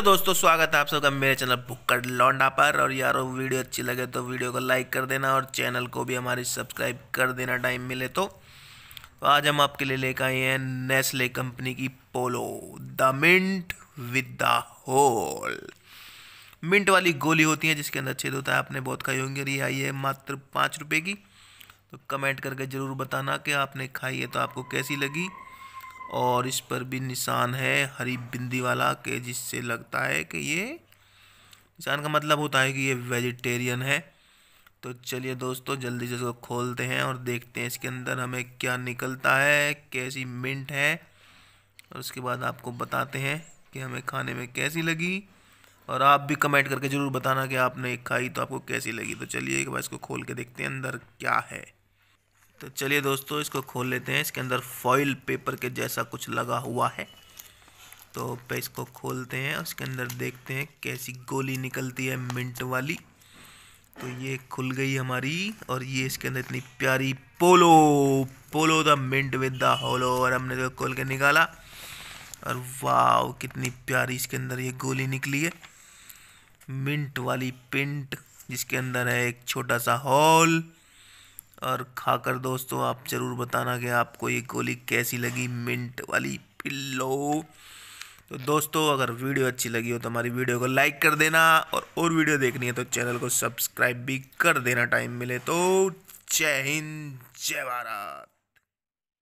hello दोस्तों स्वागत है आप सबका मेरे चैनल भुक्कड़ लौंडा पर और यार वीडियो अच्छी लगे तो वीडियो को लाइक कर देना और चैनल को भी हमारी सब्सक्राइब कर देना टाइम मिले तो।, तो, आज हम आपके लिए लेकर आए हैं नेस्ले कंपनी की Polo the mint with the hole mint वाली गोली होती है जिसके अंदर छेद होता है आपने बहुत खाई होंगी और ये आई है मात्र पाँच रुपये की तो कमेंट करके ज़रूर बताना कि आपने खाई है तो आपको कैसी लगी और इस पर भी निशान है हरी बिंदी वाला के जिससे लगता है कि ये निशान का मतलब होता है कि ये वेजिटेरियन है तो चलिए दोस्तों जल्दी से इसको खोलते हैं और देखते हैं इसके अंदर हमें क्या निकलता है कैसी मिंट है और उसके बाद आपको बताते हैं कि हमें खाने में कैसी लगी और आप भी कमेंट करके ज़रूर बताना कि आपने खाई तो आपको कैसी लगी तो चलिए एक बार इसको खोल के देखते हैं अंदर क्या है तो चलिए दोस्तों इसको खोल लेते हैं इसके अंदर फॉइल पेपर के जैसा कुछ लगा हुआ है तो पे इसको खोलते हैं उसके अंदर देखते हैं कैसी गोली निकलती है मिंट वाली तो ये खुल गई हमारी और ये इसके अंदर इतनी प्यारी Polo Polo the mint with the hole और हमने जो तो खोल के निकाला और वाह कितनी प्यारी इसके अंदर ये गोली निकली है मिंट वाली पिंट जिसके अंदर है एक छोटा सा हॉल और खाकर दोस्तों आप ज़रूर बताना कि आपको ये गोली कैसी लगी मिंट वाली पिल्लो तो दोस्तों अगर वीडियो अच्छी लगी हो तो हमारी वीडियो को लाइक कर देना और और वीडियो देखनी है तो चैनल को सब्सक्राइब भी कर देना टाइम मिले तो जय हिंद जय भारत